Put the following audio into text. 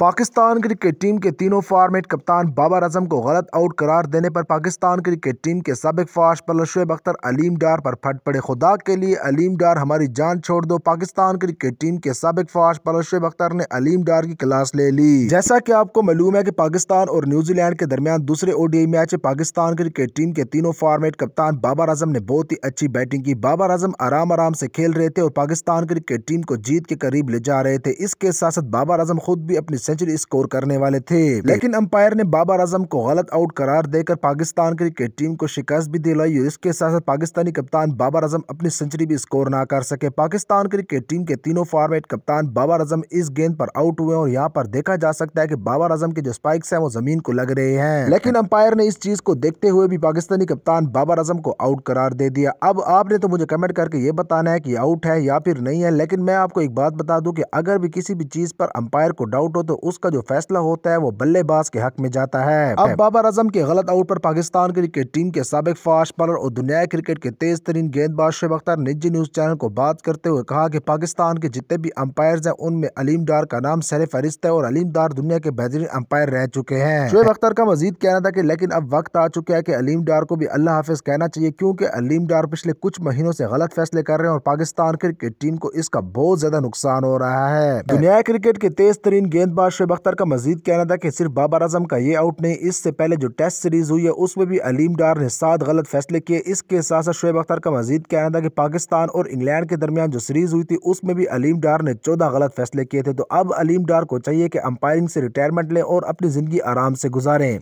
Pakistan cricket team के तीनों format कप्तान बाबर आजम को गलत आउट करार देने पर पाकिस्तान क्रिकेट टीम के सबक फाश पर शुएब अख्तर अलीम डार पर फट पड़े खुदा के लिए अलीम डार हमारी जान छोड़ दो पाकिस्तान क्रिकेट टीम के सबक फास्ट पर शुएब अख्तर ने अलीम डार की क्लास ले ली जैसा की आपको मालूम है की पाकिस्तान और न्यूजीलैंड के दरमियान दूसरे ओडीआई मैच में पाकिस्तान क्रिकेट टीम के तीनों फॉर्मेट कप्तान बाबर आजम ने बहुत ही अच्छी बैटिंग की बाबर आजम आराम आराम से खेल रहे थे और पाकिस्तान क्रिकेट टीम को जीत के करीब ले जा रहे थे इसके साथ साथ बाबर आजम खुद भी अपनी सेंचुरी स्कोर करने वाले थे लेकिन अंपायर ने बाबर आजम को गलत आउट करार देकर पाकिस्तान क्रिकेट टीम को शिकस्त भी दिलाई और इसके साथ साथ पाकिस्तानी कप्तान बाबर आजम अपनी सेंचुरी भी स्कोर ना कर सके पाकिस्तान क्रिकेट टीम के तीनों फॉर्मेट कप्तान बाबर आजम इस गेंद पर आउट हुए और यहाँ पर देखा जा सकता है की बाबर आजम के जो स्पाइक्स है वो जमीन को लग रहे हैं लेकिन अंपायर ने इस चीज को देखते हुए भी पाकिस्तानी कप्तान बाबर आजम को आउट करार दे दिया अब आपने तो मुझे कमेंट करके ये बताना है कि आउट है या फिर नहीं है लेकिन मैं आपको एक बात बता दूं कि अगर भी किसी भी चीज़ पर अंपायर को डाउट हो तो उसका जो फैसला होता है वो बल्लेबाज के हक में जाता है अब बाबर आजम के गलत आउट पर पाकिस्तान क्रिकेट टीम के सबक फास्ट बॉलर और दुनिया क्रिकेट के तेज तरीन गेंदबाज शेब अख्तर निजी न्यूज चैनल को बात करते हुए कहा की पाकिस्तान के जितने भी अंपायर है उनमें अलीम डार का नाम सर फहरिस्त है और अलीम डार दुनिया के बेहतरीन अंपायर रह चुके हैं शेब अख्तर का मजीद कहना था की लेकिन अब वक्त आ चुका है की अलीम डार को भी अल्लाह हाफिज कहना चाहिए क्यूँकी अलीम डार पिछले कुछ महीनों ऐसी गलत फैसले कर रहे हैं और पाकिस्तान क्रिकेट टीम को इसका बहुत ज्यादा नुकसान हो रहा है दुनिया क्रिकेट के तेज तरीन गेंदबाज बाद शुब अख्तर का मजीद कहना था कि सिर्फ बाबर आजम का ये आउट नहीं इससे पहले जो टेस्ट सीरीज़ हुई है उसमें भी अलीम डार ने सात गलत फैसले किए इसके साथ साथ शुब अख्तर का मजीद कहना था कि पाकिस्तान और इंग्लैंड के दरमियान जो सीरीज़ हुई थी उसमें भी अलीम डार ने चौदह गलत फैसले किए थे तो अब अलीम डार को चाहिए कि अंपायरिंग से रिटायरमेंट लें और अपनी ज़िंदगी आराम से गुजारें